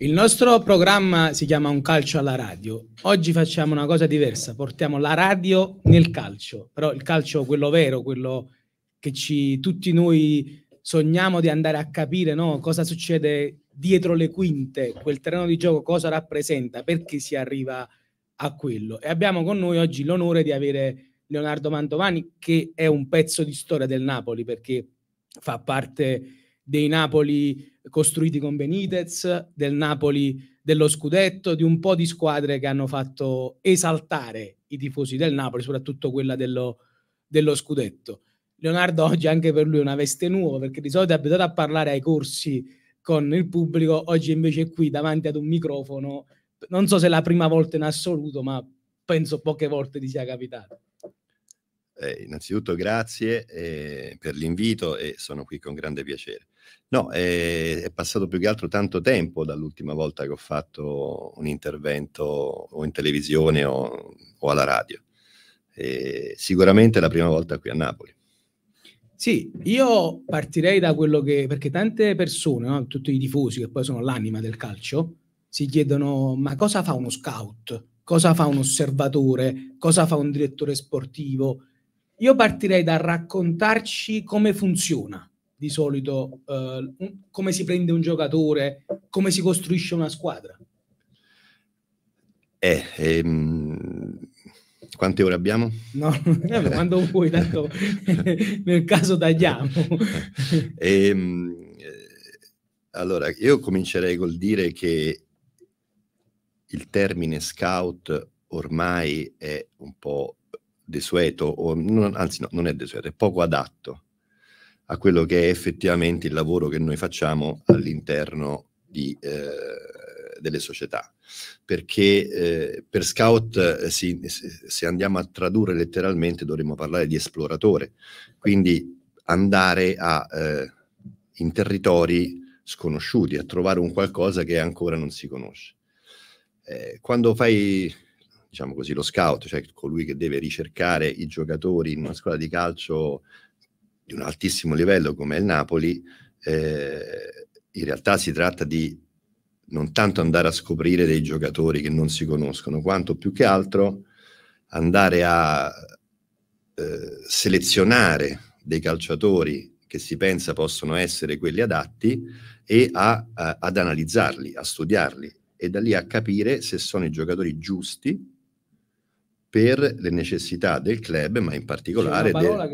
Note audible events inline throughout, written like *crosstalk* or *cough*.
Il nostro programma si chiama Un calcio alla radio. Oggi facciamo una cosa diversa, portiamo la radio nel calcio, però il calcio quello vero, quello che ci, tutti noi sogniamo di andare a capire no? cosa succede dietro le quinte, quel terreno di gioco cosa rappresenta, perché si arriva a quello. E abbiamo con noi oggi l'onore di avere Leonardo Mantovani, che è un pezzo di storia del Napoli, perché fa parte dei Napoli costruiti con Benitez, del Napoli dello scudetto, di un po' di squadre che hanno fatto esaltare i tifosi del Napoli, soprattutto quella dello, dello scudetto. Leonardo oggi anche per lui è una veste nuova perché di solito è abituato a parlare ai corsi con il pubblico, oggi invece è qui davanti ad un microfono. Non so se è la prima volta in assoluto, ma penso poche volte ti sia capitato. Eh, innanzitutto grazie eh, per l'invito e sono qui con grande piacere. No, è, eh, è, passato più che altro tanto tempo dall'ultima volta che ho fatto un intervento o in televisione o, o alla radio. E sicuramente è la prima volta qui a Napoli. Sì, io partirei da quello che, perché tante persone, no, tutti i tifosi che poi sono l'anima del calcio, si chiedono ma cosa fa uno scout, cosa fa un osservatore, cosa fa un direttore sportivo. Io partirei da raccontarci come funziona di solito eh, come si prende un giocatore, come si costruisce una squadra? Eh, ehm, quante ore abbiamo? No, *laughs* vabbè, quando vuoi, tanto *laughs* nel caso tagliamo. *laughs* ehm, eh, allora, io comincerei col dire che il termine scout ormai è un po' desueto, o non, anzi no, non è desueto, è poco adatto a quello che è effettivamente il lavoro che noi facciamo all'interno di, eh, delle società. Perché eh, per scout, eh, si, se andiamo a tradurre letteralmente, dovremmo parlare di esploratore, quindi andare a, eh, in territori sconosciuti, a trovare un qualcosa che ancora non si conosce. Eh, quando fai diciamo così, lo scout, cioè colui che deve ricercare i giocatori in una scuola di calcio di un altissimo livello come il Napoli, eh, in realtà si tratta di non tanto andare a scoprire dei giocatori che non si conoscono, quanto più che altro andare a eh, selezionare dei calciatori che si pensa possono essere quelli adatti e a, a, ad analizzarli, a studiarli e da lì a capire se sono i giocatori giusti per le necessità del club, ma in particolare del,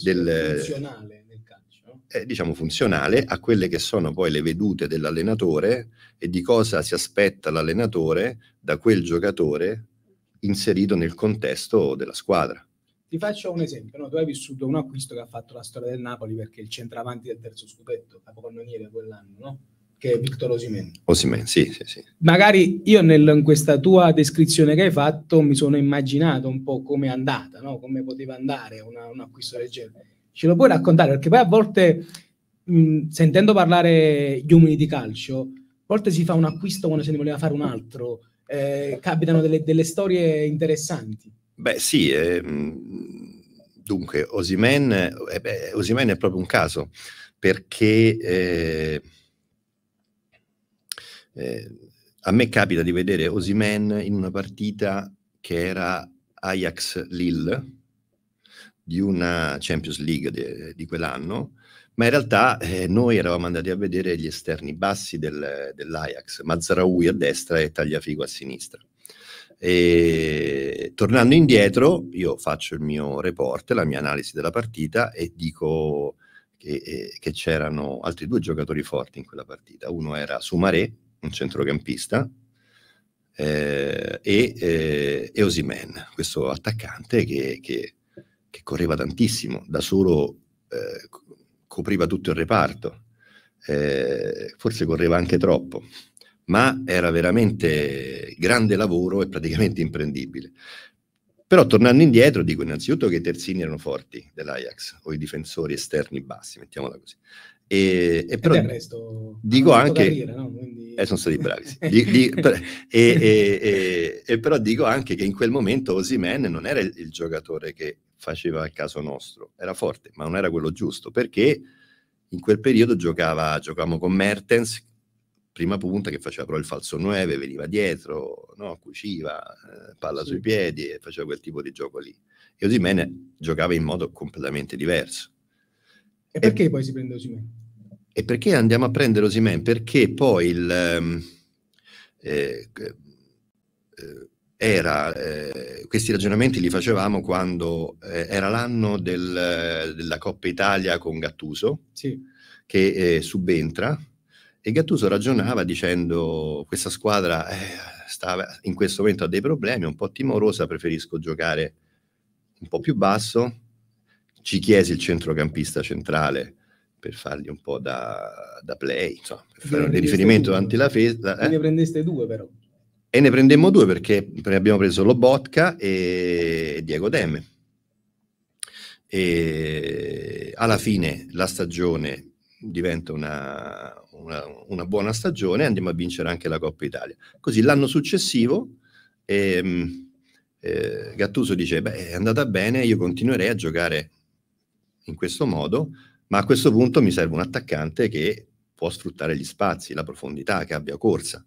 del, funzionale nel calcio. Eh, diciamo funzionale a quelle che sono poi le vedute dell'allenatore e di cosa si aspetta l'allenatore da quel giocatore inserito nel contesto della squadra. Ti faccio un esempio, no? tu hai vissuto un acquisto che ha fatto la storia del Napoli perché il centravanti del terzo scudetto, capocannoniere quell'anno, no? che è Victor Osimen. Osimen, sì, sì, sì. Magari io nel, in questa tua descrizione che hai fatto mi sono immaginato un po' come è andata, no? come poteva andare una, un acquisto del genere. Ce lo puoi raccontare? Perché poi a volte, mh, sentendo parlare gli uomini di calcio, a volte si fa un acquisto quando se ne voleva fare un altro, eh, capitano delle, delle, storie interessanti. Beh sì, eh, dunque Osimen, eh, Osimen è proprio un caso, perché... Eh, eh, a me capita di vedere Osimen in una partita che era Ajax-Lille di una Champions League de, di quell'anno, ma in realtà eh, noi eravamo andati a vedere gli esterni bassi del, dell'Ajax, Mazzaraui a destra e Tagliafico a sinistra. E, tornando indietro, io faccio il mio report, la mia analisi della partita e dico che, eh, che c'erano altri due giocatori forti in quella partita. Uno era Sumaré, un centrocampista, eh, e, eh, e Osimen, questo attaccante che, che, che, correva tantissimo, da solo eh, copriva tutto il reparto, eh, forse correva anche troppo, ma era veramente grande lavoro e praticamente imprendibile. Però tornando indietro dico innanzitutto che i terzini erano forti dell'Ajax o i difensori esterni bassi, mettiamola così. E, e però resto, dico anche... eh, sono stati bravi. Sì. di, di, per, e, e, però dico anche che in quel momento Osimen non era il, il giocatore che faceva il caso nostro, era forte, ma non era quello giusto, perché in quel periodo giocava, giocavamo con Mertens, prima punta che faceva però il falso 9, veniva dietro, no? cuciva, eh, palla sì. sui piedi e faceva quel tipo di gioco lì. E Osimen giocava in modo completamente diverso. E perché e, poi si prende Osimè? E perché andiamo a prendere Osimè? Perché poi il, ehm, eh, eh, era, eh, questi ragionamenti li facevamo quando eh, era l'anno del, della Coppa Italia con Gattuso, sì. che eh, subentra, e Gattuso ragionava dicendo questa squadra in questo momento ha dei problemi, è un po' timorosa, preferisco giocare un po' più basso, ci chiese il centrocampista centrale per fargli un po' da, da play, insomma, per fare un riferimento davanti alla festa. Eh? Ne prendeste due però. E ne prendemmo due perché abbiamo preso Lobotka e Diego Demme. E alla fine la stagione diventa una, una, una buona stagione e andiamo a vincere anche la Coppa Italia. Così l'anno successivo ehm, eh, Gattuso dice, beh è andata bene, io continuerei a giocare in questo modo, ma a questo punto mi serve un attaccante che può sfruttare gli spazi, la profondità, che abbia corsa.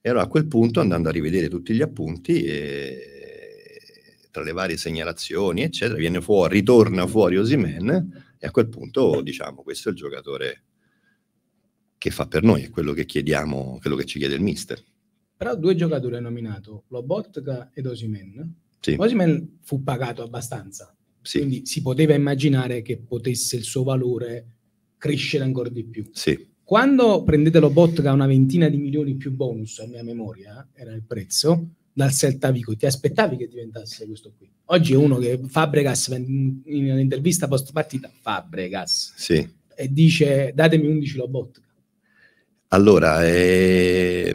E allora a quel punto, andando a rivedere tutti gli appunti, e... tra le varie segnalazioni, eccetera, viene fuori, ritorna fuori Osimen e a quel punto diciamo questo è il giocatore che fa per noi, è quello che chiediamo, quello che ci chiede il mister. Però due giocatori hanno nominato, Lobotka ed Osimen. Sì. Osimen fu pagato abbastanza. Sì. Quindi si poteva immaginare che potesse il suo valore crescere ancora di più. Sì. Quando prendete lo bot Botka una ventina di milioni più bonus, a mia memoria, era il prezzo, dal Celta Vico, ti aspettavi che diventasse questo qui? Oggi è uno che Fabregas, in un'intervista post partita, Fabregas, sì. e dice datemi 11 lo Botka. Allora, eh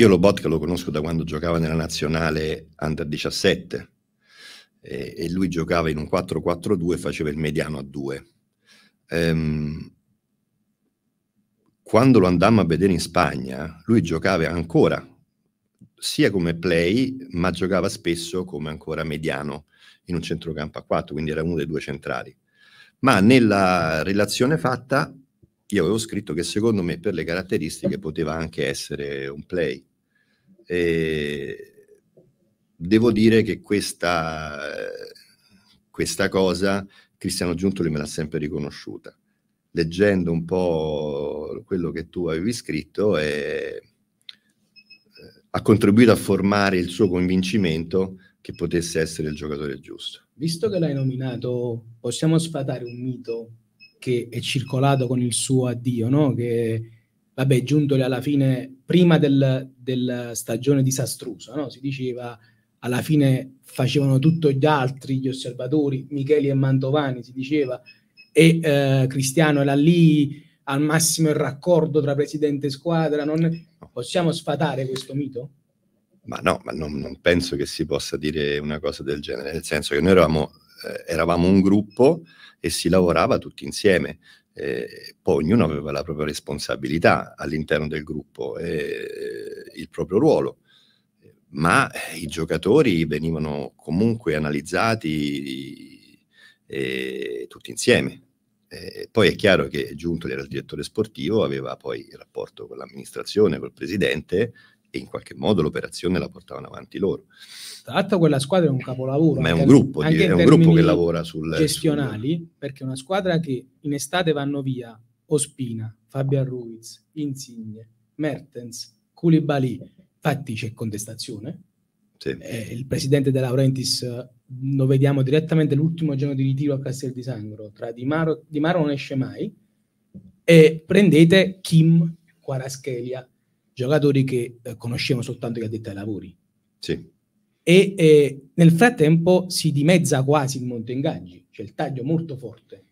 Io Lobotka lo conosco da quando giocava nella nazionale under 17 eh, e lui giocava in un 4-4-2 e faceva il mediano a 2. Ehm, quando lo andammo a vedere in Spagna, lui giocava ancora sia come play, ma giocava spesso come ancora mediano in un centrocampo a 4, quindi era uno dei due centrali. Ma nella relazione fatta io avevo scritto che secondo me per le caratteristiche poteva anche essere un play eh, devo dire che questa, questa cosa Cristiano Giuntoli me l'ha sempre riconosciuta. Leggendo un po' quello che tu avevi scritto, eh, ha contribuito a formare il suo convincimento che potesse essere il giocatore giusto. Visto che l'hai nominato, possiamo sfatare un mito che è circolato con il suo addio, no? che vabbè, giuntoli alla fine, prima del, del stagione disastrosa, no? si diceva alla fine facevano tutto gli altri, gli osservatori, Micheli e Mantovani, si diceva, e eh, Cristiano era lì, al massimo il raccordo tra presidente e squadra. Non... Possiamo sfatare questo mito? Ma no, ma non, non, penso che si possa dire una cosa del genere, nel senso che noi eravamo, eh, eravamo un gruppo e si lavorava tutti insieme eh, poi ognuno aveva la propria responsabilità all'interno del gruppo e eh, il proprio ruolo, ma i giocatori venivano comunque analizzati eh, tutti insieme. poi è chiaro che Giuntoli era il direttore sportivo, aveva poi il rapporto con l'amministrazione, col presidente, e in qualche modo l'operazione la portavano avanti loro. Tra l'altro quella squadra è un capolavoro. Ma è un gruppo, anche, anche è un gruppo che lavora sul... Gestionali, sul... perché è una squadra che in estate vanno via Ospina, Fabian Ruiz, Insigne, Mertens, Koulibaly. Infatti c'è contestazione. Sì. Eh, il presidente della Laurentiis lo vediamo direttamente l'ultimo giorno di ritiro a Castel di Sangro. Tra Di Maro, di Maro non esce mai. E prendete Kim Quaraschelia giocatori che eh, conoscevano soltanto gli addetti ai lavori. Sì. E eh, nel frattempo si dimezza quasi il monte ingaggi, cioè il taglio molto forte,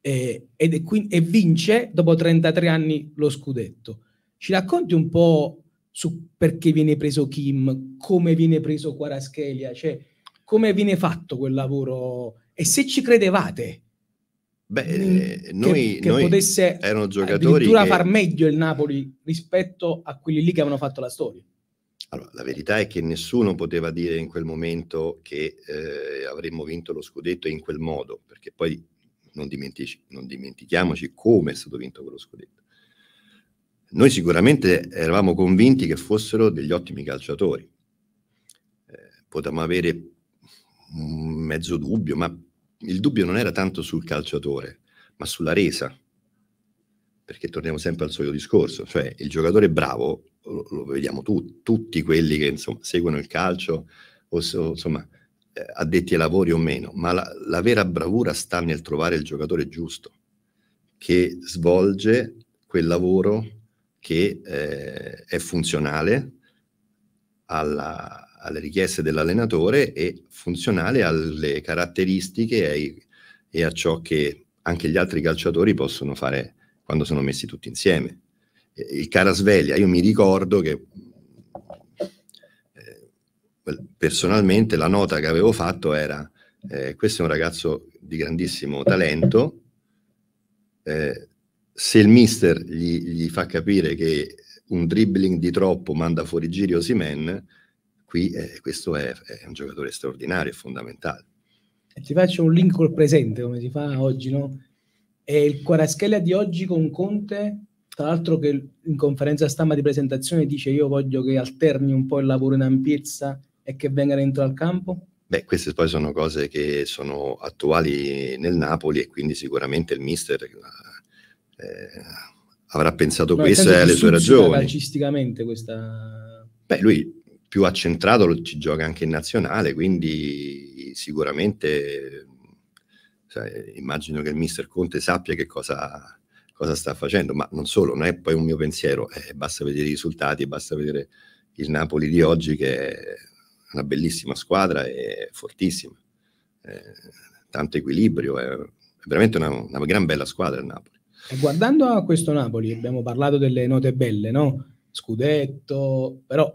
eh, qui, e vince dopo 33 anni lo scudetto. Ci racconti un po' su perché viene preso Kim, come viene preso Quaraschelia, cioè come viene fatto quel lavoro e se ci credevate Beh, mm, noi, che, noi potesse erano giocatori addirittura che... far meglio il Napoli rispetto a quelli lì che avevano fatto la storia. Allora, la verità è che nessuno poteva dire in quel momento che eh, avremmo vinto lo scudetto in quel modo, perché poi non, non dimentichiamoci come è stato vinto quello scudetto. Noi sicuramente eravamo convinti che fossero degli ottimi calciatori, eh, potevamo avere un mezzo dubbio, ma il dubbio non era tanto sul calciatore, ma sulla resa. Perché torniamo sempre al solito discorso, cioè il giocatore bravo, lo, lo vediamo tu, tutti quelli che insomma, seguono il calcio o insomma, eh, addetti ai lavori o meno, ma la, la vera bravura sta nel trovare il giocatore giusto, che svolge quel lavoro che eh, è funzionale alla, alle richieste dell'allenatore e funzionale alle caratteristiche e, e a ciò che anche gli altri calciatori possono fare quando sono messi tutti insieme. Il cara sveglia, io mi ricordo che eh, personalmente la nota che avevo fatto era eh, questo è un ragazzo di grandissimo talento, eh, se il mister gli, gli, fa capire che un dribbling di troppo manda fuori giro Simen, qui eh, questo è, è, un giocatore straordinario, è fondamentale. Ti faccio un link col presente, come si fa oggi, no? È il Quaraschella di oggi con Conte, tra l'altro che in conferenza stampa di presentazione dice io voglio che alterni un po' il lavoro in ampiezza e che venga dentro al campo? Beh, queste poi sono cose che sono attuali nel Napoli e quindi sicuramente il mister eh, avrà pensato no, questo e ha le sue ragioni. calcisticamente questa... Beh, lui più accentrato, ci gioca anche in nazionale, quindi sicuramente cioè, immagino che il mister Conte sappia che cosa, cosa, sta facendo, ma non solo, non è poi un mio pensiero, eh, basta vedere i risultati, basta vedere il Napoli di oggi che è una bellissima squadra e fortissima, eh, tanto equilibrio, è, veramente una, una gran bella squadra il Napoli. E guardando a questo Napoli, abbiamo parlato delle note belle, no? Scudetto, però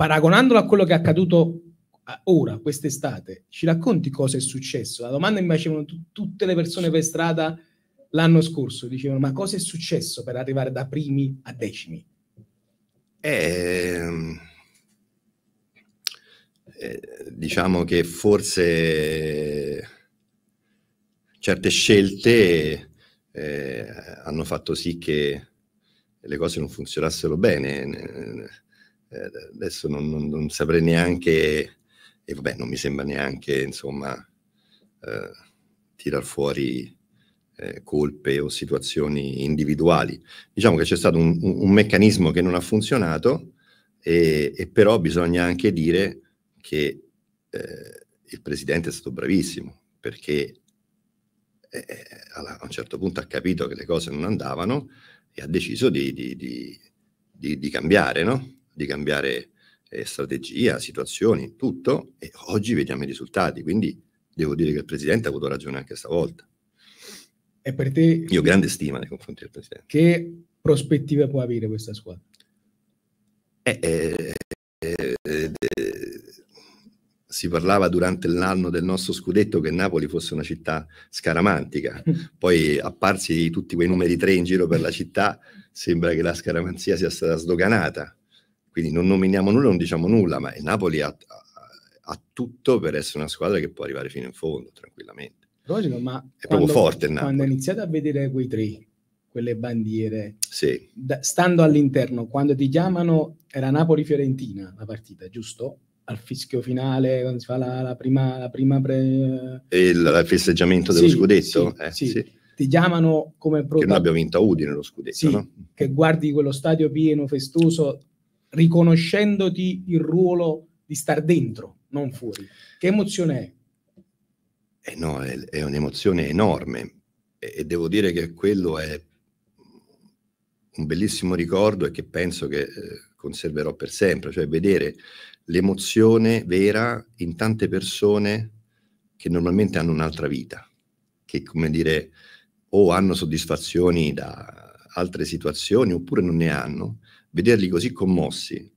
paragonandolo a quello che è accaduto eh, ora, quest'estate, ci racconti cosa è successo? La domanda che mi facevano t- tutte le persone per strada l'anno scorso, dicevano ma cosa è successo per arrivare da primi a decimi? Eh, eh, diciamo che forse certe scelte eh, hanno fatto sì che le cose non funzionassero bene eh, adesso non, non, non, saprei neanche, e vabbè non mi sembra neanche insomma eh, tirar fuori eh, colpe o situazioni individuali. Diciamo che c'è stato un, un meccanismo che non ha funzionato e, e però bisogna anche dire che eh, il presidente è stato bravissimo perché eh, alla, a un certo punto ha capito che le cose non andavano e ha deciso di, di, di, di cambiare, no? di cambiare eh, strategia, situazioni, tutto, e oggi vediamo i risultati, quindi devo dire che il Presidente ha avuto ragione anche stavolta. E per te... Io ho grande stima nei confronti del Presidente. Che prospettive può avere questa squadra? Eh, eh, eh, si parlava durante l'anno del nostro scudetto che Napoli fosse una città scaramantica, *laughs* poi apparsi tutti quei numeri 3 in giro per la città, sembra che la scaramanzia sia stata sdoganata. Quindi non nominiamo nulla, non diciamo nulla, ma il Napoli ha, ha, ha tutto per essere una squadra che può arrivare fino in fondo tranquillamente. Logico, ma è quando, proprio forte il Napoli. Quando ho iniziato a vedere quei tre, quelle bandiere, sì. da, stando all'interno, quando ti chiamano, era Napoli-Fiorentina la partita, giusto? al fischio finale, quando si fa la, la prima... La prima pre... il, il, festeggiamento dello sì, scudetto? Sì, eh, sì. sì, Ti chiamano come... Prota... Che noi abbiamo vinto a Udine lo scudetto, no? Che guardi quello stadio pieno, festoso, riconoscendoti il ruolo di star dentro, non fuori. Che emozione è? Eh no, è, è un'emozione enorme e, e, devo dire che quello è un bellissimo ricordo e che penso che eh, conserverò per sempre, cioè vedere l'emozione vera in tante persone che normalmente hanno un'altra vita, che come dire o hanno soddisfazioni da altre situazioni oppure non ne hanno vederli così commossi,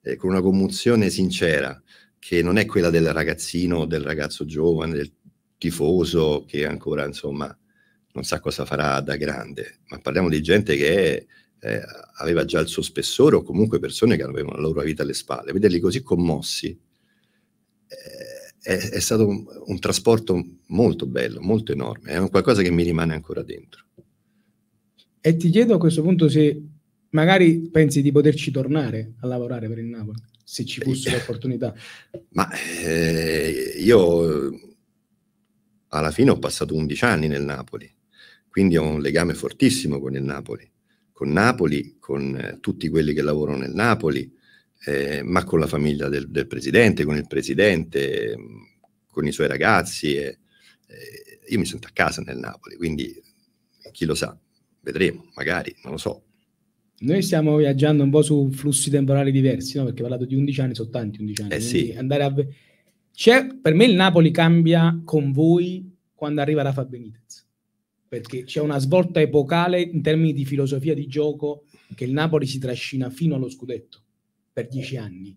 eh, con una commozione sincera, che non è quella del ragazzino, del ragazzo giovane, del tifoso che ancora insomma non sa cosa farà da grande, ma parliamo di gente che eh, aveva già il suo spessore o comunque persone che avevano la loro vita alle spalle. Vederli così commossi eh, è, è, stato un, un, trasporto molto bello, molto enorme, è un qualcosa che mi rimane ancora dentro. E ti chiedo a questo punto se magari pensi di poterci tornare a lavorare per il Napoli, se ci fosse l'opportunità. Ma eh, io alla fine ho passato 11 anni nel Napoli, quindi ho un legame fortissimo con il Napoli, con Napoli, con eh, tutti quelli che lavorano nel Napoli, eh, ma con la famiglia del, del, presidente, con il presidente, con i suoi ragazzi. Eh, io mi sento a casa nel Napoli, quindi chi lo sa, vedremo, magari, non lo so, noi stiamo viaggiando un po' su flussi temporali diversi, no? perché ho parlato di 11 anni, sono tanti 11 anni. Eh sì. andare a... C'è, per me il Napoli cambia con voi quando arriva Rafa Benitez, perché c'è una svolta epocale in termini di filosofia di gioco che il Napoli si trascina fino allo scudetto per 10 anni.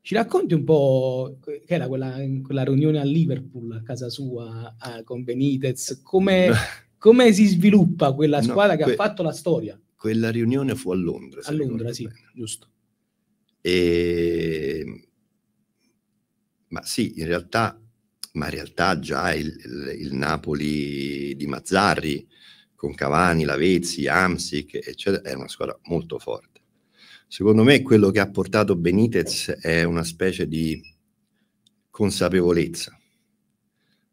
Ci racconti un po' che era quella, quella riunione a Liverpool, a casa sua, a, con Benitez, come, *laughs* come si sviluppa quella squadra no, que- che ha fatto la storia? Quella riunione fu a Londra. A Londra, sì, bene. giusto. E... Ehm, ma sì, in realtà, ma in realtà già il, il, il Napoli di Mazzarri con Cavani, Lavezzi, Amsic, eccetera, è una squadra molto forte. Secondo me quello che ha portato Benitez è una specie di consapevolezza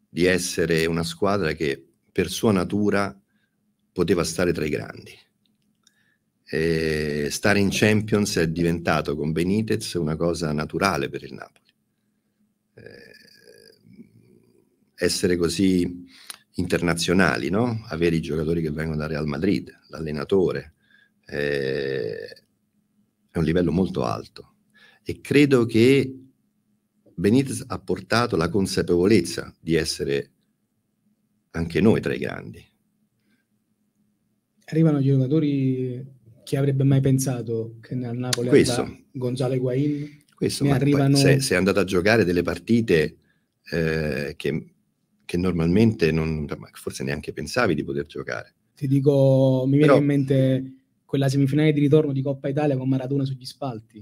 di essere una squadra che per sua natura poteva stare tra i grandi eh, stare in Champions è diventato con Benitez una cosa naturale per il Napoli. Eh, essere così internazionali, no? avere i giocatori che vengono dal Real Madrid, l'allenatore, eh, è un livello molto alto e credo che Benitez ha portato la consapevolezza di essere anche noi tra i grandi. Arrivano giocatori chi avrebbe mai pensato che nel Napoli questo, Gonzalo Higuain questo, ne arrivano... Sei, sei andato a giocare delle partite eh, che, che, normalmente non, forse neanche pensavi di poter giocare. Ti dico, mi Però, viene in mente quella semifinale di ritorno di Coppa Italia con Maradona sugli spalti.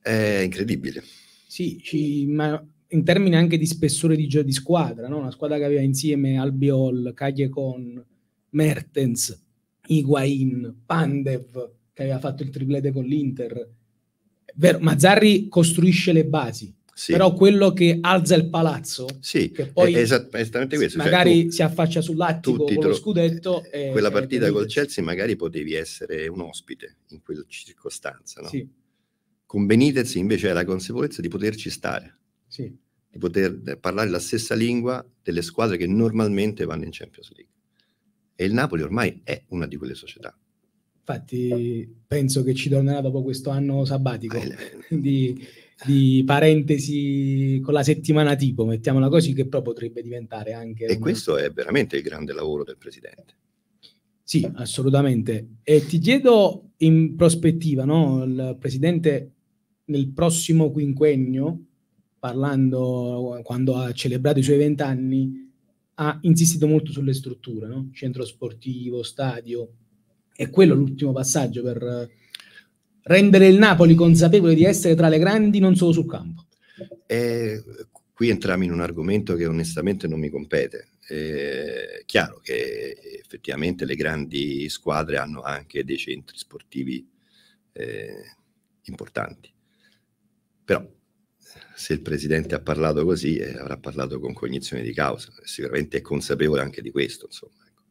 È incredibile. Sì, ci, ma in termini anche di spessore di, di squadra, no? una squadra che aveva insieme Albiol, Cagliecon, Mertens, Higuain, Pandev che aveva fatto il triplete con l'Inter. Vero, Mazzarri costruisce le basi, sì. però quello che alza il palazzo, sì, che poi esatt- esattamente questo. Cioè magari cioè, tu, si affaccia sull'attico con lo, lo scudetto. Eh, quella partita col Chelsea magari potevi essere un ospite in quella circostanza, no? Sì. Con Benitez invece hai la consapevolezza di poterci stare, sì. di poter eh, parlare la stessa lingua delle squadre che normalmente vanno in Champions League. E il Napoli ormai è una di quelle società. Infatti penso che ci tornerà dopo questo anno sabbatico ah, eh, *laughs* di, di, parentesi con la settimana tipo, mettiamola così, che però potrebbe diventare anche... E una... questo è veramente il grande lavoro del Presidente. Sì, assolutamente. E ti chiedo in prospettiva, no? il Presidente nel prossimo quinquennio, parlando quando ha celebrato i suoi vent'anni, ha insistito molto sulle strutture, no? centro sportivo, stadio. E quello l'ultimo passaggio per eh, rendere il Napoli consapevole di essere tra le grandi non solo sul campo. Eh, qui entriamo in un argomento che onestamente non mi compete. Eh, è chiaro che effettivamente le grandi squadre hanno anche dei centri sportivi eh, importanti, però se il presidente ha parlato così, eh, avrà parlato con cognizione di causa, sicuramente è consapevole anche di questo. Insomma. Ecco.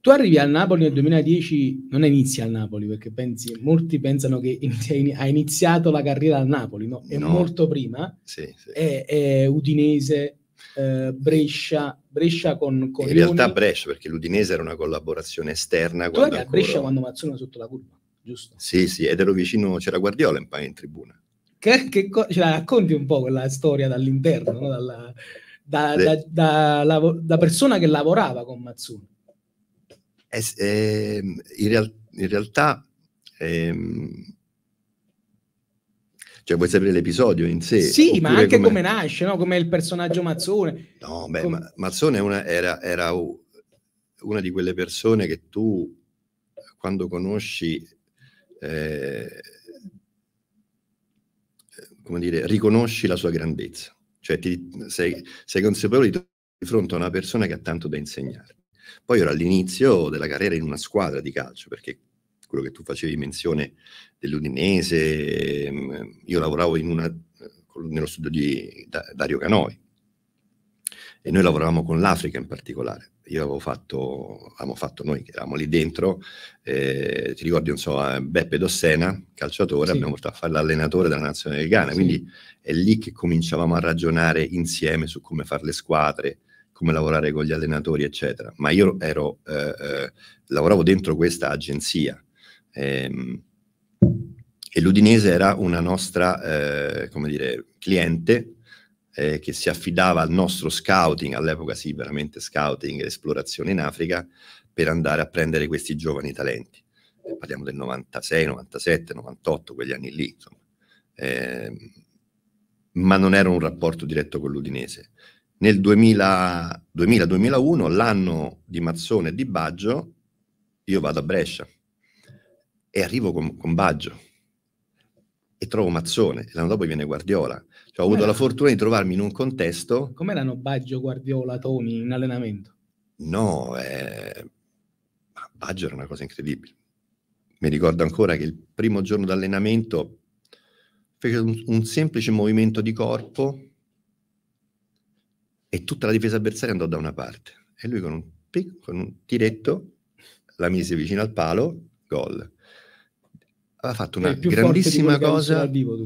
Tu arrivi al Napoli nel 2010, non inizi al Napoli perché pensi, molti pensano che inizi, ha iniziato la carriera al Napoli, no? È no. molto prima, sì, sì. È, è, Udinese, eh, Brescia, Brescia con Corioni. In realtà Brescia perché l'Udinese era una collaborazione esterna. Tu eri a ancora... Brescia quando Mazzone era sotto la curva, giusto? Sì, sì, ed ero vicino, c'era Guardiola in, in tribuna. Che, che cioè, racconti un po' quella storia dall'interno, no? Dalla, da, da, da, da, persona che lavorava con Mazzuni. Eh, eh, in, real, in, realtà, ehm, cioè, vuoi sapere l'episodio in sé? Sì, ma anche come, nasce, no? come il personaggio Mazzone. No, beh, come... ma, Mazzone una, era, era una di quelle persone che tu, quando conosci... Eh, come dire, riconosci la sua grandezza, cioè ti, sei, sei consapevole di fronte a una persona che ha tanto da insegnare. Poi ero all'inizio della carriera in una squadra di calcio, perché quello che tu facevi menzione dell'Udinese, ehm, io lavoravo una, nello studio di Dario Canoi, e noi lavoravamo con l'Africa in particolare. Io avevo fatto, avevamo fatto noi che eravamo lì dentro, eh, ti ricordi, non so, eh, Beppe Dossena, calciatore, sì. abbiamo portato a fare l'allenatore della nazionale del Ghana, sì. quindi è lì che cominciavamo a ragionare insieme su come fare le squadre, come lavorare con gli allenatori, eccetera. Ma io ero, eh, eh, lavoravo dentro questa agenzia. Ehm, e l'Udinese era una nostra, eh, come dire, cliente eh, che si affidava al nostro scouting, all'epoca sì, veramente scouting, esplorazione in Africa, per andare a prendere questi giovani talenti. Eh, parliamo del 96, 97, 98, quegli anni lì, insomma. Eh, ma non era un rapporto diretto con l'Udinese. Nel 2000-2001, l'anno di Mazzone e di Baggio, io vado a Brescia e arrivo con, con Baggio e trovo Mazzone, l'anno dopo viene Guardiola. Cioè, ho avuto la fortuna di trovarmi in un contesto... Com'erano Baggio, Guardiola, Toni in allenamento? No, eh... Baggio era una cosa incredibile. Mi ricordo ancora che il primo giorno d'allenamento fece un, un semplice movimento di corpo e tutta la difesa avversaria andò da una parte. E lui con un, pic, con un tiretto la mise vicino al palo, gol aveva fatto una grandissima cosa vivo,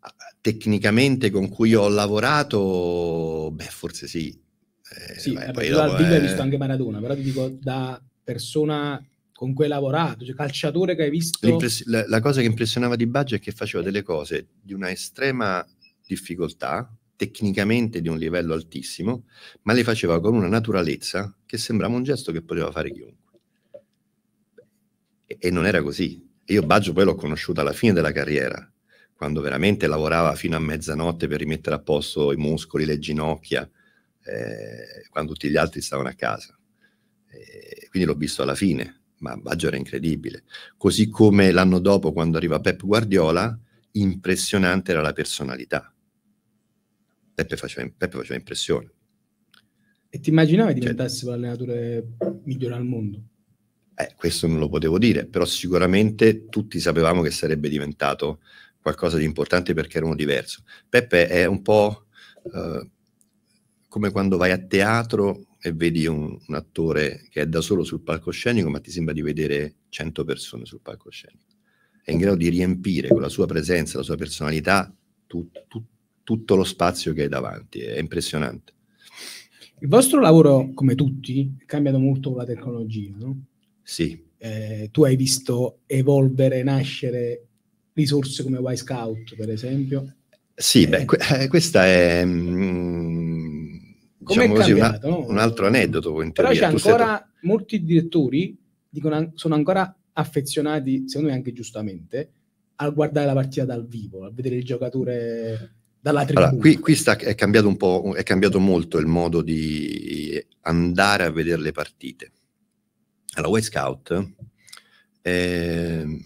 ah, tecnicamente con cui ho lavorato beh forse sì eh, sì, vai, eh, poi dopo, vivo eh... hai visto anche Maradona però ti dico da persona con cui hai lavorato cioè calciatore che hai visto la, la, cosa che impressionava di Baggio è che faceva delle cose di una estrema difficoltà tecnicamente di un livello altissimo ma le faceva con una naturalezza che sembrava un gesto che poteva fare chiunque e non era così. Io Baggio poi l'ho conosciuta alla fine della carriera, quando veramente lavorava fino a mezzanotte per rimettere a posto i muscoli, le ginocchia, eh, quando tutti gli altri stavano a casa. Eh, quindi l'ho visto alla fine, ma Baggio era incredibile. Così come l'anno dopo, quando arriva Pep Guardiola, impressionante era la personalità. Peppe faceva, Peppe faceva impressione. E ti immaginavi cioè diventasse cioè, l'allenatore migliore al mondo? Eh, questo non lo potevo dire, però sicuramente tutti sapevamo che sarebbe diventato qualcosa di importante perché era uno diverso. Peppe è un po' eh, come quando vai a teatro e vedi un, un, attore che è da solo sul palcoscenico, ma ti sembra di vedere 100 persone sul palcoscenico. È in grado di riempire con la sua presenza, la sua personalità, tu, tu, tutto lo spazio che hai davanti. È impressionante. Il vostro lavoro, come tutti, è cambiato molto con la tecnologia, no? Sì. Eh, tu hai visto evolvere, nascere risorse come Y Scout, per esempio? Sì, eh. beh, que- eh, questa è... Mm, diciamo così, una, no? un altro aneddoto in Però c'è ancora sei... molti direttori dicono, sono ancora affezionati, secondo me anche giustamente, a guardare la partita dal vivo, a vedere il giocatore dalla tribuna. Allora, qui, qui sta, è, cambiato è cambiato molto il modo di andare a vedere le partite alla White Scout. Eh,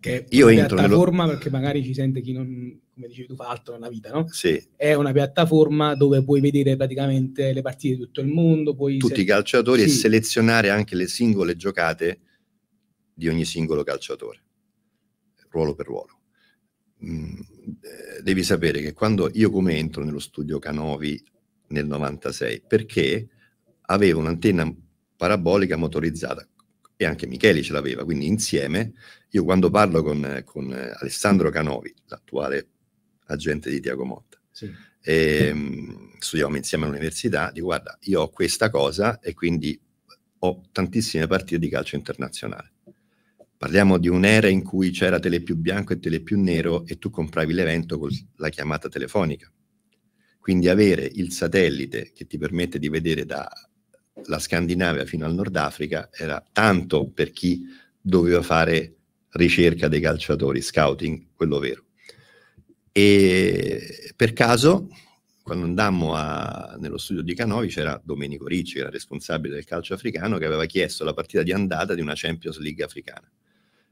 che io entro piattaforma nello... perché magari ci sente chi non come dicevi tu fa altro nella vita no? sì. è una piattaforma dove puoi vedere praticamente le partite di tutto il mondo puoi tutti se... i calciatori sì. e selezionare anche le singole giocate di ogni singolo calciatore ruolo per ruolo mm, eh, devi sapere che quando io come entro nello studio Canovi nel 96 perché avevo un'antenna parabolica motorizzata e anche Micheli ce l'aveva, quindi insieme io quando parlo con, con Alessandro Canovi, l'attuale agente di Tiago Motta, sì. e, um, insieme all'università, dico guarda io ho questa cosa e quindi ho tantissime partite di calcio internazionale. Parliamo di un'era in cui c'era tele più bianco e tele più nero e tu compravi l'evento con la chiamata telefonica. Quindi avere il satellite che ti permette di vedere da la Scandinavia fino al Nord Africa era tanto per chi doveva fare ricerca dei calciatori, scouting, quello vero. E per caso, quando andammo a, nello studio di Canovi, c'era Domenico Ricci, che era responsabile del calcio africano, che aveva chiesto la partita di andata di una Champions League africana.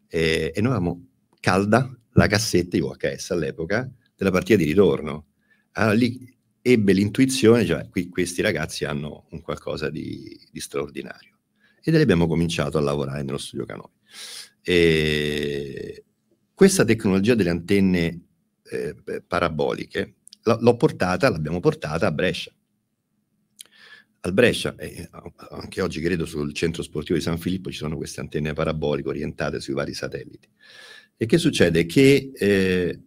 E, e noi avevamo calda la cassetta di VHS all'epoca della partita di ritorno. Allora lì ebbe l'intuizione, cioè qui, questi ragazzi hanno un qualcosa di, di straordinario. Ed abbiamo cominciato a lavorare nello studio Canoi. E questa tecnologia delle antenne eh, paraboliche l'ho portata, l'abbiamo portata a Brescia. Al Brescia, eh, anche oggi credo sul centro sportivo di San Filippo ci sono queste antenne paraboliche orientate sui vari satelliti. E che succede? Che eh,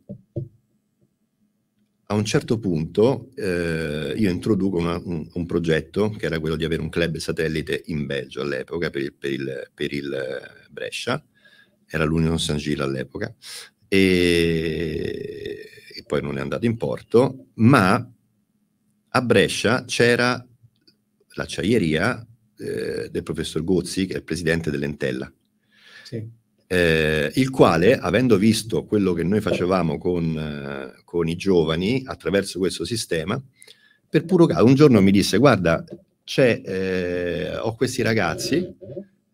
a un certo punto eh, io introduco una, un, un, progetto che era quello di avere un club satellite in Belgio all'epoca per il, per il, per il eh, Brescia, era l'Union San Gil all'epoca, e, e, poi non è andato in porto, ma a Brescia c'era l'acciaieria eh, del professor Gozzi, che è il presidente dell'Entella. Sì eh, il quale, avendo visto quello che noi facevamo con, eh, con i giovani attraverso questo sistema, per puro caso un giorno mi disse, guarda, eh, ho questi ragazzi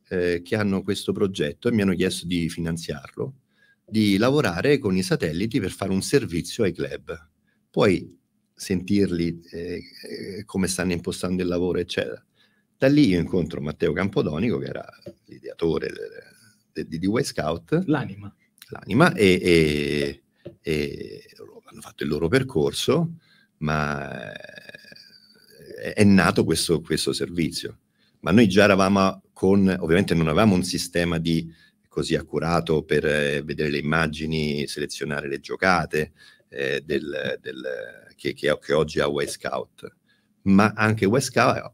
eh, che hanno questo progetto e mi hanno chiesto di finanziarlo, di lavorare con i satelliti per fare un servizio ai club. Poi sentirli eh, come stanno impostando il lavoro, eccetera. Da lì io incontro Matteo Campodonico, che era l'ideatore di, di Way Scout. L'anima. L'anima e, e, e, hanno fatto il loro percorso, ma è, è nato questo, questo, servizio. Ma noi già eravamo con, ovviamente non avevamo un sistema di, così accurato per eh, vedere le immagini, selezionare le giocate eh, del, del, che, che, che, oggi ha Way Scout, ma anche Way Scout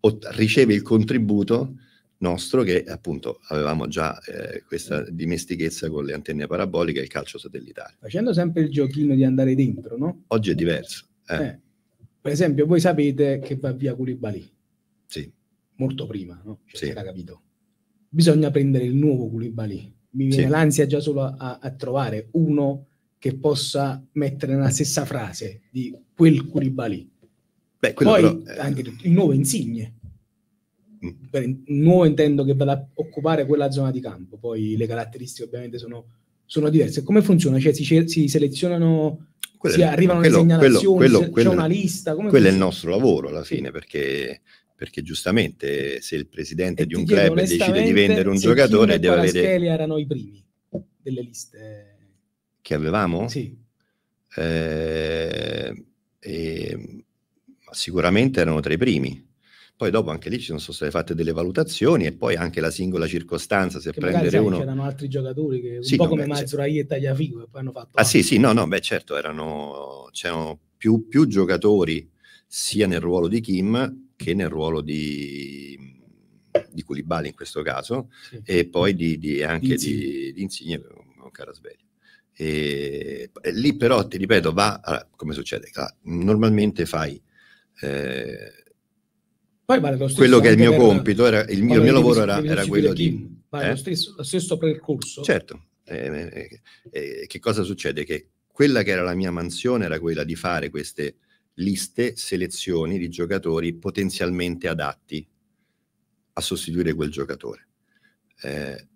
oh, riceve il contributo nostro che appunto avevamo già eh, questa dimestichezza con le antenne paraboliche e il calcio satellitare. Facendo sempre il giochino di andare dentro, no? Oggi è diverso. Eh. Eh. Per esempio, voi sapete che va via Culibali. Sì. Molto prima, no? Cioè, sì. capito. Bisogna prendere il nuovo Culibali. Mi viene sì. l'ansia già solo a, a, trovare uno che possa mettere nella stessa frase di quel Culibali. Beh, Poi però, eh, anche il nuovo Insigne nuovo intendo che vada a occupare quella zona di campo, poi le caratteristiche ovviamente sono, sono diverse. Come funziona? Cioè si, si selezionano, quello, si arrivano quello, le segnalazioni, quello, quello, quello una lista? Come quello funziona? è il nostro lavoro alla fine, perché perché giustamente se il presidente e di un club decide di vendere un giocatore deve avere... erano i primi delle liste che avevamo? Sì. Eh, e... Ehm, sicuramente erano tra i primi. Poi dopo anche lì ci sono state fatte delle valutazioni e poi anche la singola circostanza, se che prendere uno... C'erano altri giocatori che, un sì, po' no, come beh, e Tagliafico che poi hanno fatto... Ah altri. sì, sì, no, no, beh certo, erano, c'erano più, più giocatori sia nel ruolo di Kim che nel ruolo di di Culibali in questo caso, sì. e poi di, di anche Di, di, Insigne eh, con Carasveglia. E, e, lì però, ti ripeto, va, allora, come succede? Cioè, normalmente fai eh, poi vale lo stesso quello che è il mio compito, era, il mio, il mio lavoro era, era quello di... Chi? Vale eh? lo, stesso, lo, stesso, percorso. Certo. Eh eh, eh, eh, eh, che cosa succede? Che quella che era la mia mansione era quella di fare queste liste, selezioni di giocatori potenzialmente adatti a sostituire quel giocatore. Eh,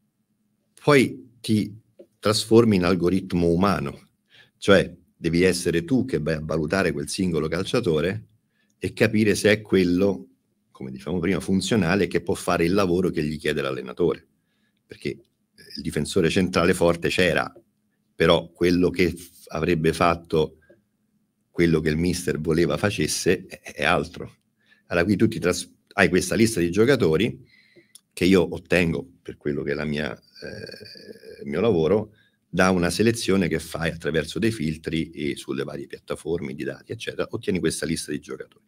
poi ti trasformi in algoritmo umano, cioè devi essere tu che vai a valutare quel singolo calciatore e capire se è quello come diciamo prima, funzionale che può fare il lavoro che gli chiede l'allenatore. Perché eh, il difensore centrale forte c'era, però quello che avrebbe fatto quello che il mister voleva facesse è altro. Allora qui tu hai questa lista di giocatori che io ottengo per quello che è mia, eh, il mio lavoro da una selezione che fai attraverso dei filtri e sulle varie piattaforme di dati, eccetera, ottieni questa lista di giocatori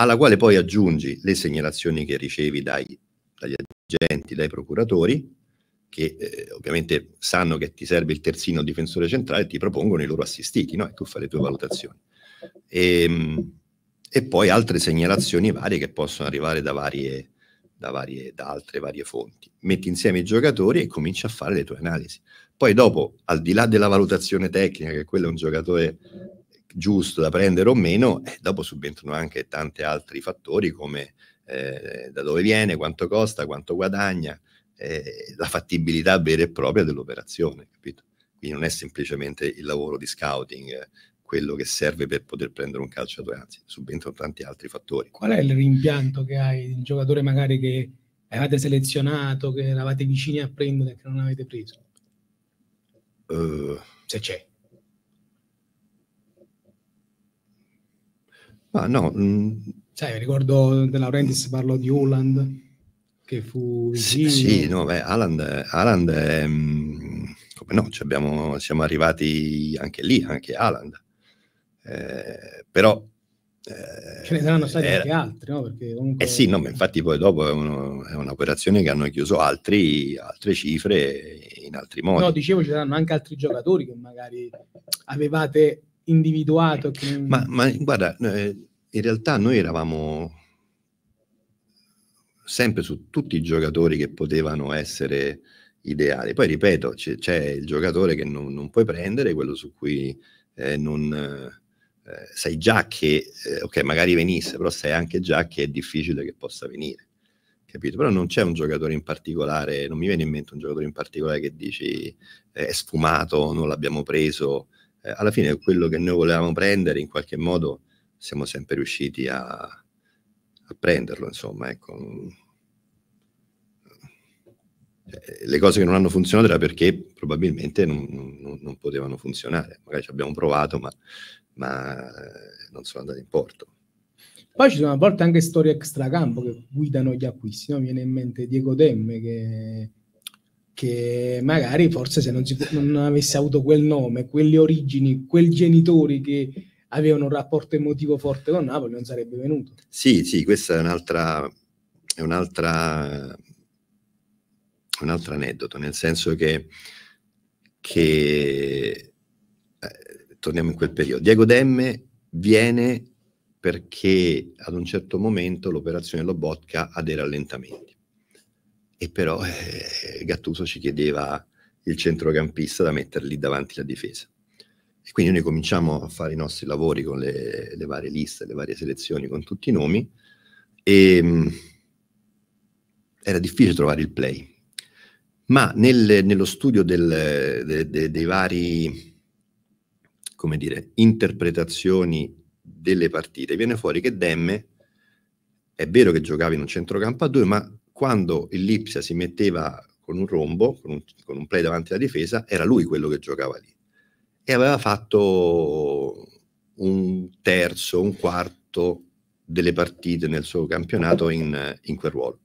alla quale poi aggiungi le segnalazioni che ricevi dai, dagli agenti, dai procuratori, che eh, ovviamente sanno che ti serve il terzino difensore centrale ti propongono i loro assistiti, no? e tu fai le tue valutazioni. E, ehm, e poi altre segnalazioni varie che possono arrivare da, varie, da, varie, da altre varie fonti. Metti insieme i giocatori e cominci a fare le tue analisi. Poi dopo, al di là della valutazione tecnica, che quello è un giocatore giusto da prendere o meno, e dopo subentrano anche tanti altri fattori come eh, da dove viene, quanto costa, quanto guadagna, eh, la fattibilità vera e propria dell'operazione, capito? Quindi non è semplicemente il lavoro di scouting eh, quello che serve per poter prendere un calciatore, anzi subentrano tanti altri fattori. Qual è il rimpianto che hai il giocatore magari che avevate selezionato, che eravate vicini a prendere e che non avete preso? Uh, Se c'è Ma ah, no. Mh... Mm. Sai, ricordo della Laurentiis parlo di Holland, che fu... Sì, sì, no, beh, Holland, Holland è, mm, come no, abbiamo, siamo arrivati anche lì, anche Holland. Eh, però eh, ce ne saranno stati era... anche altri, no? Perché comunque... Eh sì, no, ma infatti poi dopo è, uno, è un'operazione che hanno chiuso altri, altre cifre in altri modi. No, dicevo ci saranno anche altri giocatori che magari avevate individuato. Che... Ma, ma, guarda, eh, in realtà noi eravamo sempre su tutti i giocatori che potevano essere ideali. Poi ripeto, c'è, c'è il giocatore che non, non, puoi prendere, quello su cui eh, non... Eh, sai già che, eh, ok, magari venisse, però sai anche già che è difficile che possa venire, capito? Però non c'è un giocatore in particolare, non mi viene in mente un giocatore in particolare che dici eh, è sfumato, non l'abbiamo preso, eh, alla fine quello che noi volevamo prendere in qualche modo siamo sempre riusciti a, a prenderlo, insomma, ecco. Eh, le cose che non hanno funzionato era perché probabilmente non, non, non potevano funzionare, magari ci abbiamo provato, ma, ma eh, non sono andati in porto. Poi ci sono a volte anche storie extracampo che guidano gli acquisti, no? mi viene in mente Diego Demme che che magari forse se non, si, non avesse avuto quel nome, quelle origini, quei genitori che avevano un rapporto emotivo forte con Napoli non sarebbe venuto. Sì, sì, questa è un'altra, è un'altra un altro aneddoto, nel senso che, che eh, torniamo in quel periodo. Diego Demme viene perché ad un certo momento l'operazione Lobotka ha dei rallentamenti e però eh, Gattuso ci chiedeva il centrocampista da metterli davanti alla difesa. E quindi noi cominciamo a fare i nostri lavori con le, le varie liste, le varie selezioni, con tutti i nomi, e mh, mm, era difficile trovare il play. Ma nel, nello studio del, de, de, dei vari, come dire, interpretazioni delle partite, viene fuori che Demme è vero che giocava in un centrocampo a due, ma quando il Lipsia si metteva con un rombo, con un, con un play davanti alla difesa, era lui quello che giocava lì. E aveva fatto un terzo, un quarto delle partite nel suo campionato in, in quel ruolo.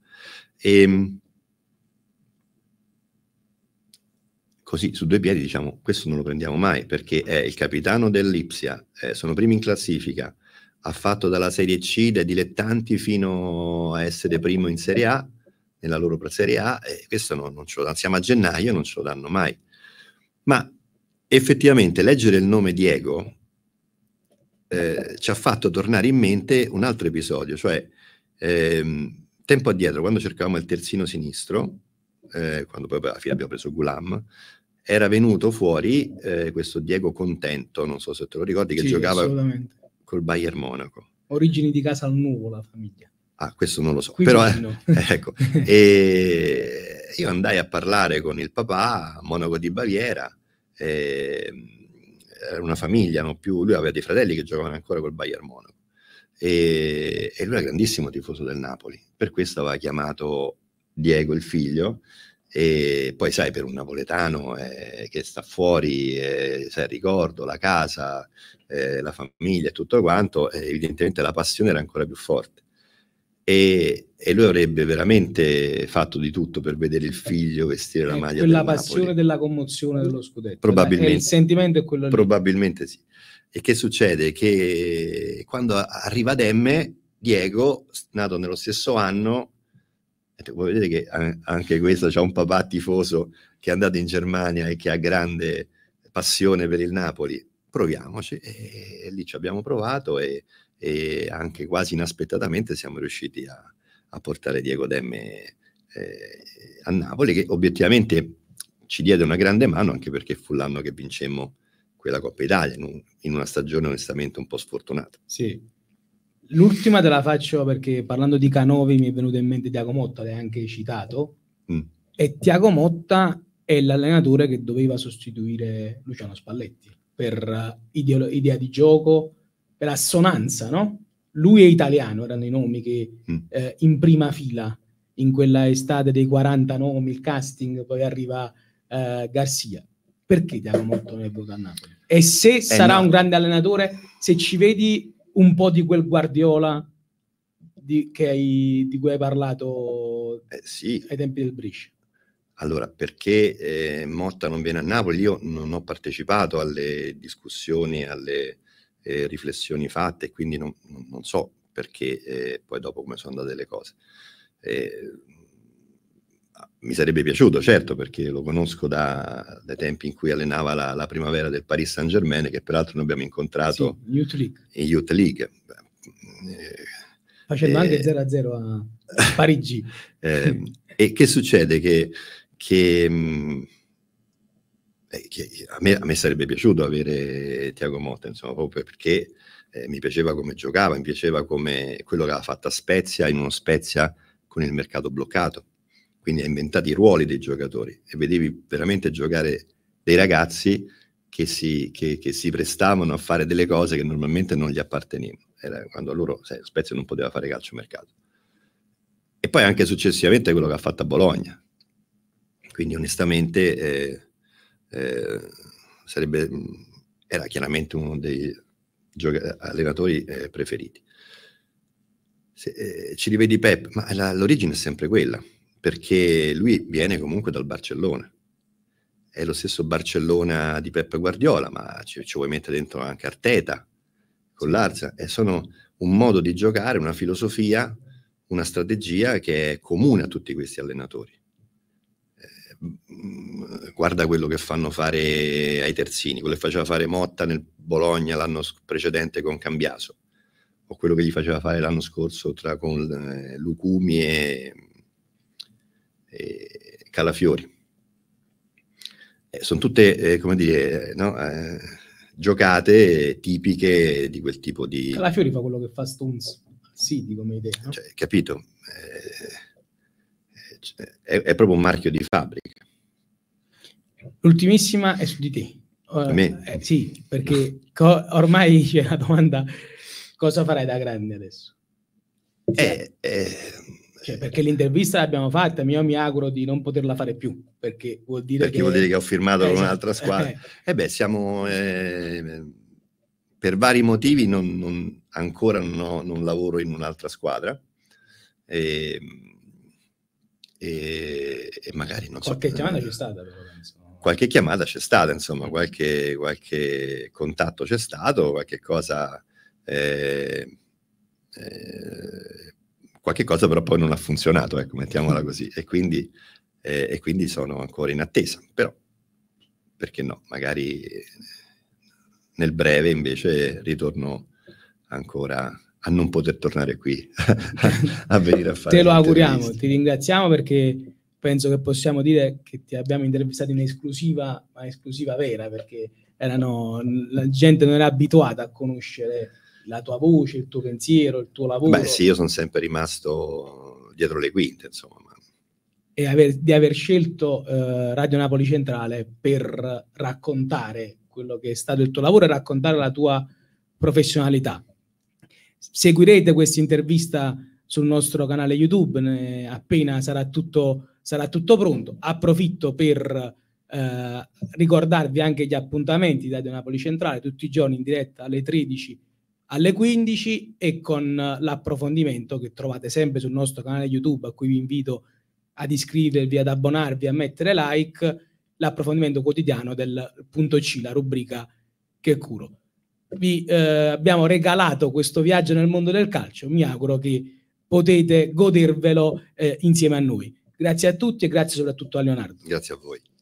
E, ehm, così su due piedi diciamo questo non lo prendiamo mai perché è il capitano dell'Ipsia, eh, sono primi in classifica, ha fatto dalla Serie C dai dilettanti fino a essere primo in Serie A nella loro Serie A e questo non, non ce lo danno, siamo a gennaio, non ce lo danno mai. Ma effettivamente leggere il nome Diego eh, ci ha fatto tornare in mente un altro episodio, cioè ehm, tempo addietro, quando cercavamo il terzino sinistro, eh, quando poi alla fine abbiamo preso Gulam, era venuto fuori eh, questo Diego Contento, non so se te lo ricordi, che sì, giocava col Bayern Monaco. Origini di casa al nuovo la famiglia. Ah, questo non lo so. Però, eh, *laughs* ecco, e io andai a parlare con il papà, monaco di Baviera, eh, era una famiglia, non più, lui aveva dei fratelli che giocavano ancora col Bayern Monaco. E, e, lui era grandissimo tifoso del Napoli, per questo aveva chiamato Diego il figlio. E poi, sai, per un napoletano eh, che sta fuori, eh, sai, ricordo la casa, eh, la famiglia e tutto quanto, eh, evidentemente la passione era ancora più forte e, e, lui avrebbe veramente fatto di tutto per vedere il figlio vestire la eh, maglia quella del passione Napoli. della commozione dello scudetto probabilmente, cioè, il sentimento è quello lì. probabilmente sì e che succede? che quando arriva Demme Diego, nato nello stesso anno voi vedete che anche questo c'è un papà tifoso che è andato in Germania e che ha grande passione per il Napoli proviamoci e, e lì ci abbiamo provato e e anche quasi inaspettatamente siamo riusciti a, a portare Diego Demme eh, a Napoli, che obiettivamente ci diede una grande mano anche perché fu l'anno che vincemmo quella Coppa Italia, in, un, in una stagione onestamente un po' sfortunata. Sì, L'ultima te la faccio perché parlando di Canovi mi è venuto in mente Tiago Motta, l'hai anche citato. Mm. E Tiago Motta è l'allenatore che doveva sostituire Luciano Spalletti per uh, idea di gioco, per assonanza, no? Lui e italiano erano i nomi che mm. eh, in prima fila in quella estate dei 40 nomi, il casting, poi arriva eh, Garzia. Perché ti hanno molto nevuto a Napoli? E se eh sarà no. un grande allenatore, se ci vedi un po' di quel Guardiola di, hai, di cui hai parlato eh sì. ai tempi del Brescia? Allora, perché eh, Motta non viene a Napoli? Io non ho partecipato alle discussioni, alle, eh, riflessioni fatte, quindi non, non so perché eh, poi dopo come sono andate le cose. Eh, mi sarebbe piaciuto, certo, perché lo conosco da, dai tempi in cui allenava la, la primavera del Paris Saint Germain, che peraltro noi abbiamo incontrato sì, Youth in Youth League. Facendo eh, anche 0-0 a Parigi. *laughs* Ehm, e che succede? Che, che mh, mm, eh, a me, a, me, sarebbe piaciuto avere Tiago Motta, insomma, proprio perché eh, mi piaceva come giocava, mi piaceva come quello che aveva fatto a Spezia, in uno Spezia con il mercato bloccato. Quindi ha inventato i ruoli dei giocatori e vedevi veramente giocare dei ragazzi che si, che, che si prestavano a fare delle cose che normalmente non gli appartenevano. Era quando loro, sai, Spezia non poteva fare calcio mercato. E poi anche successivamente quello che ha fatto a Bologna. Quindi onestamente... Eh, eh, sarebbe, mm, era chiaramente uno dei gioca- allenatori eh, preferiti. Se, eh, ci rivedi Pep, ma la, l'origine è sempre quella, perché lui viene comunque dal Barcellona. È lo stesso Barcellona di Pep Guardiola, ma ci, ci vuoi mettere dentro anche Arteta con l'Arza. E sono un modo di giocare, una filosofia, una strategia che è comune a tutti questi allenatori. Mm, guarda quello che fanno fare ai terzini, quello che faceva fare Motta nel Bologna l'anno precedente con Cambiaso, o quello che gli faceva fare l'anno scorso tra con eh, Lucumi e, e Calafiori. Eh, sono tutte, eh, come dire, no? Eh, giocate tipiche di quel tipo di... Calafiori fa quello che fa Stunz, sì, di come idea. No? Cioè, capito? Eh, è, è proprio un marchio di fabbrica. L'ultimissima è su di te. Uh, eh, sì, perché co- ormai *laughs* c'è la domanda cosa farai da grande adesso? Eh, eh, cioè, perché l'intervista l'abbiamo fatta, io mi auguro di non poterla fare più, perché vuol dire, perché che... Vuol dire che ho firmato con eh, un'altra eh. squadra. Eh beh, siamo... Eh, per vari motivi non, non, ancora no, non lavoro in un'altra squadra. E, ehm, e, e magari non qualche so... Chiamata c'è stata, però, qualche chiamata c'è stata, insomma, qualche, qualche contatto c'è stato, qualche cosa... Eh, eh, qualche cosa però poi non ha funzionato, ecco, mettiamola *laughs* così, e quindi, eh, e quindi sono ancora in attesa, però perché no, magari nel breve invece ritorno ancora a non poter tornare qui *laughs* a venire a fare. Te lo auguriamo, ti ringraziamo perché penso che possiamo dire che ti abbiamo intervistato in esclusiva, ma esclusiva vera, perché erano, la gente non era abituata a conoscere la tua voce, il tuo pensiero, il tuo lavoro. Beh sì, io sono sempre rimasto dietro le quinte, insomma. Ma... E aver, di aver scelto eh, Radio Napoli Centrale per raccontare quello che è stato il tuo lavoro e raccontare la tua professionalità seguirete questa intervista sul nostro canale YouTube eh, appena sarà tutto, sarà tutto, pronto. Approfitto per eh, ricordarvi anche gli appuntamenti da De Napoli Centrale tutti i giorni in diretta alle 13 alle 15 e con l'approfondimento che trovate sempre sul nostro canale YouTube a cui vi invito ad iscrivervi, ad abbonarvi, a mettere like, l'approfondimento quotidiano del punto C, la rubrica che curo vi eh, abbiamo regalato questo viaggio nel mondo del calcio. Mi auguro che potete godervelo eh, insieme a noi. Grazie a tutti e grazie soprattutto a Leonardo. Grazie a voi.